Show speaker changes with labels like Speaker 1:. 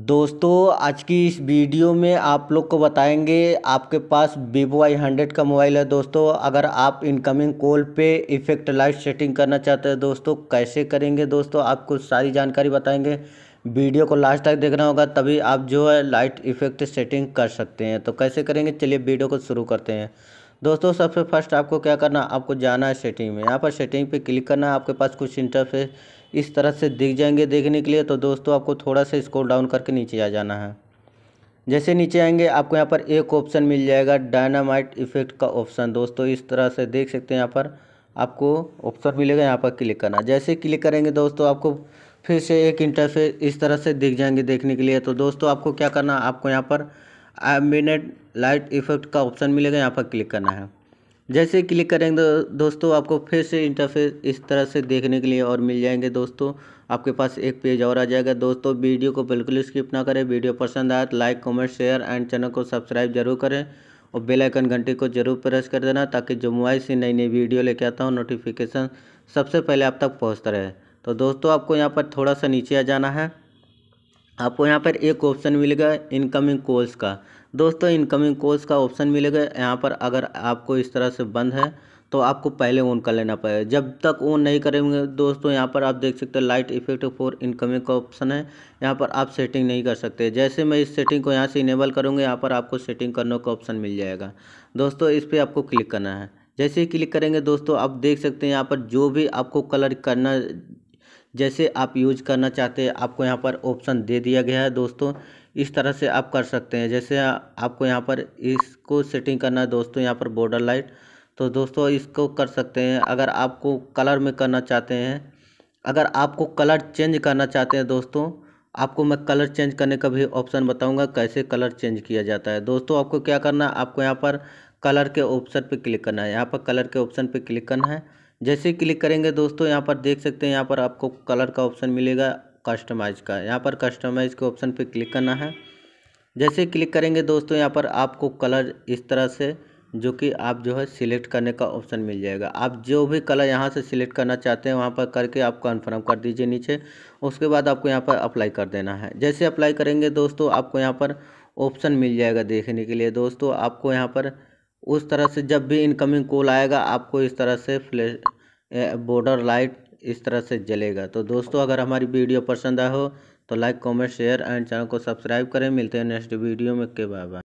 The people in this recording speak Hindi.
Speaker 1: दोस्तों आज की इस वीडियो में आप लोग को बताएंगे आपके पास वीवो आई हंड्रेड का मोबाइल है दोस्तों अगर आप इनकमिंग कॉल पे इफेक्ट लाइट सेटिंग करना चाहते हैं दोस्तों कैसे करेंगे दोस्तों आपको सारी जानकारी बताएंगे वीडियो को लास्ट तक देखना होगा तभी आप जो है लाइट इफेक्ट सेटिंग कर सकते हैं तो कैसे करेंगे चलिए वीडियो को शुरू करते हैं दोस्तों सबसे फर्स्ट आपको क्या करना आपको जाना है सेटिंग में यहाँ पर सेटिंग पे क्लिक करना है आपके पास कुछ इंटरफेस इस तरह से दिख जाएंगे देखने के लिए तो दोस्तों आपको थोड़ा सा स्क्रॉल डाउन करके नीचे आ जाना है जैसे नीचे आएंगे आपको यहाँ पर एक ऑप्शन मिल जाएगा डायनामाइट इफेक्ट का ऑप्शन दोस्तों इस तरह से देख सकते हैं यहाँ पर आपको ऑप्शन मिलेगा यहाँ पर क्लिक करना जैसे क्लिक करेंगे दोस्तों आपको फिर से एक इंटरफेस इस तरह से दिख जाएंगे देखने के लिए तो दोस्तों आपको क्या करना आपको यहाँ पर एम्बिनेट लाइट इफेक्ट का ऑप्शन मिलेगा यहाँ पर क्लिक करना है जैसे क्लिक करेंगे तो दोस्तों आपको फिर से इंटरफेस इस तरह से देखने के लिए और मिल जाएंगे दोस्तों आपके पास एक पेज और आ जाएगा दोस्तों वीडियो को बिल्कुल स्किप ना करें वीडियो पसंद आए तो like comment share and channel को सब्सक्राइब जरूर करें और बेल आइकन घंटी को जरूर प्रेस कर देना ताकि जो मोबाइल से नई नई वीडियो लेके आता हूँ नोटिफिकेशन सबसे पहले आप तक पहुँचता रहे तो दोस्तों आपको यहाँ पर थोड़ा सा नीचे आ जाना है आपको यहाँ पर एक ऑप्शन मिलेगा इनकमिंग कॉल्स का दोस्तों इनकमिंग कॉल्स का ऑप्शन मिलेगा यहाँ पर अगर आपको इस तरह से बंद है तो आपको पहले ऑन कर लेना पड़ेगा जब तक ऑन नहीं करेंगे दोस्तों यहाँ पर आप देख सकते हैं लाइट इफेक्ट फॉर इनकमिंग का ऑप्शन है यहाँ पर आप सेटिंग नहीं कर सकते जैसे मैं इस सेटिंग को यहाँ से इनेबल करूँगा यहाँ पर आपको सेटिंग करने का ऑप्शन मिल जाएगा दोस्तों इस पर आपको क्लिक करना है जैसे ही क्लिक करेंगे दोस्तों आप देख सकते हैं यहाँ पर जो भी आपको कलर करना जैसे आप यूज करना चाहते हैं आपको यहाँ पर ऑप्शन दे दिया गया है दोस्तों इस तरह से आप कर सकते हैं जैसे आपको यहाँ पर इसको सेटिंग करना है दोस्तों यहाँ पर बॉर्डर लाइट तो दोस्तों इसको कर सकते हैं अगर आपको कलर में करना चाहते हैं अगर आपको कलर चेंज करना चाहते हैं दोस्तों आपको मैं कलर चेंज करने का भी ऑप्शन बताऊंगा कैसे कलर चेंज किया जाता है दोस्तों आपको क्या करना है आपको यहाँ पर कलर के ऑप्शन पे क्लिक करना है यहाँ पर कलर के ऑप्शन पे क्लिक करना है जैसे ही क्लिक करेंगे दोस्तों यहाँ पर देख सकते हैं यहाँ पर आपको कलर का ऑप्शन मिलेगा कस्टमाइज का यहाँ पर कस्टमाइज के ऑप्शन पर क्लिक करना है जैसे क्लिक करेंगे दोस्तों यहाँ पर आपको कलर इस तरह से जो कि आप जो है सिलेक्ट करने का ऑप्शन मिल जाएगा आप जो भी कलर यहाँ से सिलेक्ट करना चाहते हैं वहाँ पर करके आप कन्फर्म कर दीजिए नीचे उसके बाद आपको यहाँ पर अप्लाई कर देना है जैसे अप्लाई करेंगे दोस्तों आपको यहाँ पर ऑप्शन मिल जाएगा देखने के लिए दोस्तों आपको यहाँ पर उस तरह से जब भी इनकमिंग कॉल आएगा आपको इस तरह से फ्लैश बॉर्डर लाइट इस तरह से जलेगा तो दोस्तों अगर हमारी वीडियो पसंद आए हो तो like comment share and channel को सब्सक्राइब करें मिलते हैं नेक्स्ट वीडियो में के बाय बाय